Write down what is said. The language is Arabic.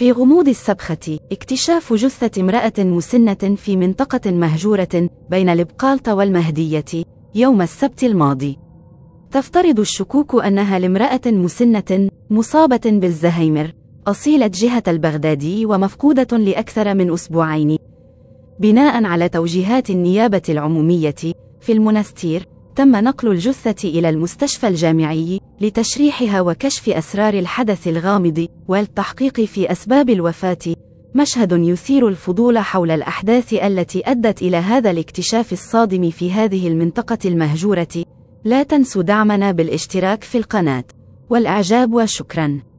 في غموض السبخة اكتشاف جثة امرأة مسنة في منطقة مهجورة بين البقالطة والمهدية يوم السبت الماضي تفترض الشكوك أنها لامرأة مسنة مصابة بالزهايمر أصيلت جهة البغدادي ومفقودة لأكثر من أسبوعين بناء على توجيهات النيابة العمومية في المنستير تم نقل الجثة إلى المستشفى الجامعي لتشريحها وكشف أسرار الحدث الغامض والتحقيق في أسباب الوفاة مشهد يثير الفضول حول الأحداث التي أدت إلى هذا الاكتشاف الصادم في هذه المنطقة المهجورة لا تنسوا دعمنا بالاشتراك في القناة والإعجاب وشكراً